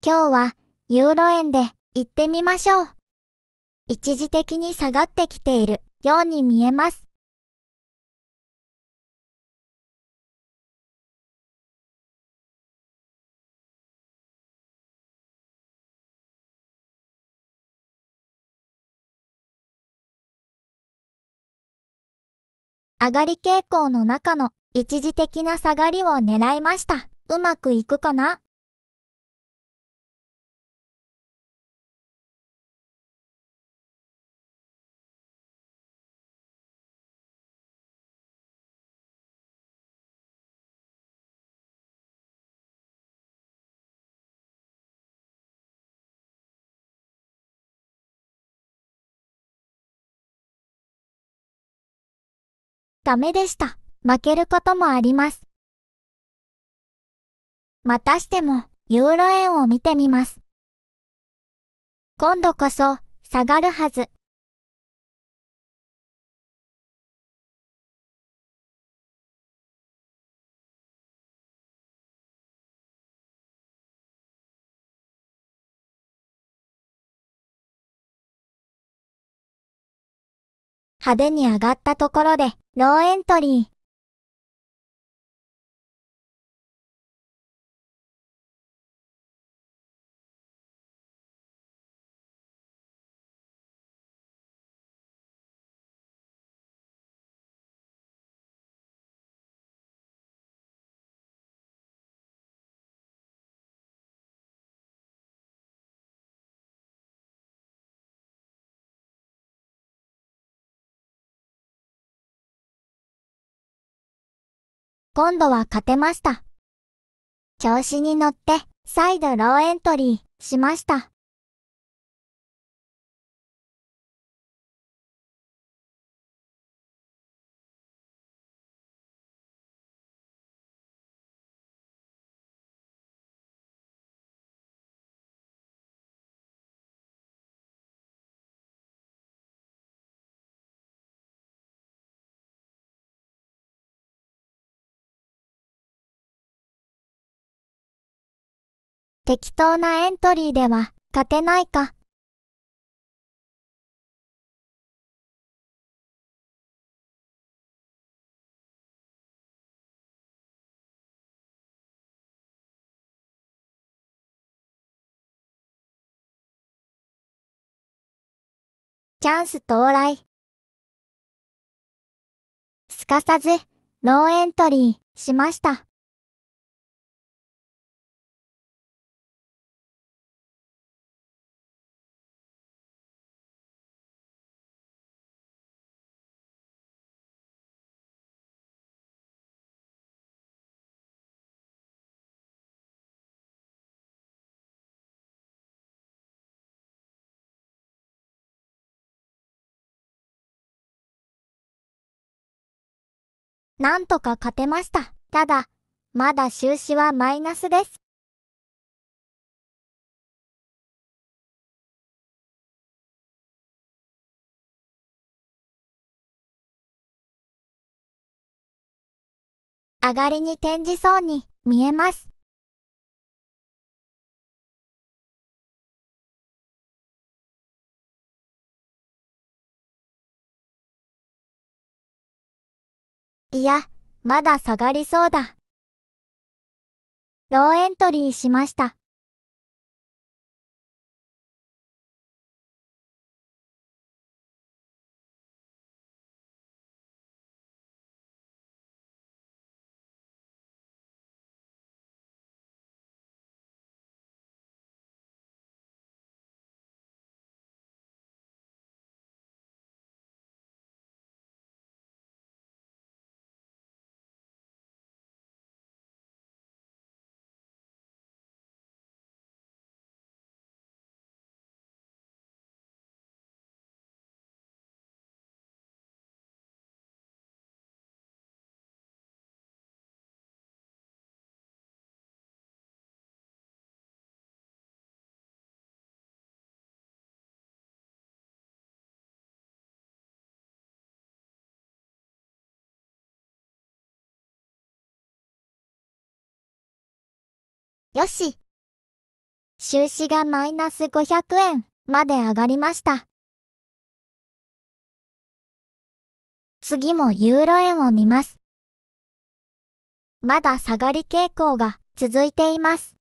今日はユーロ円で行ってみましょう。一時的に下がってきているように見えます。上がり傾向の中の一時的な下がりを狙いました。うまくいくかなダメでした。負けることもあります。またしても、ユーロ円を見てみます。今度こそ、下がるはず。派手に上がったところで、ローエントリー。今度は勝てました。調子に乗って、再度ローエントリーしました。適当なエントリーでは勝てないか。チャンス到来。すかさず、ノーエントリーしました。なんとか勝てました。ただ、まだ収支はマイナスです。上がりに転じそうに見えます。いや、まだ下がりそうだ。ローエントリーしました。よし。収支がマイナス500円まで上がりました。次もユーロ円を見ます。まだ下がり傾向が続いています。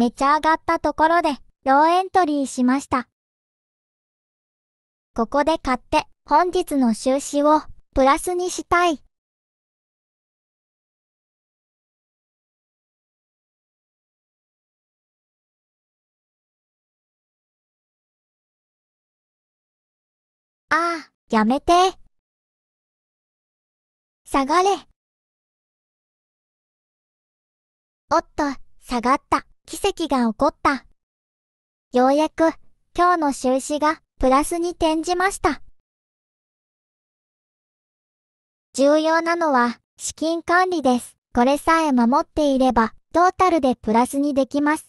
めちゃ上がったところで、ローエントリーしました。ここで買って、本日の収支を、プラスにしたい。ああ、やめて。下がれ。おっと、下がった。奇跡が起こった。ようやく、今日の収支が、プラスに転じました。重要なのは、資金管理です。これさえ守っていれば、トータルでプラスにできます。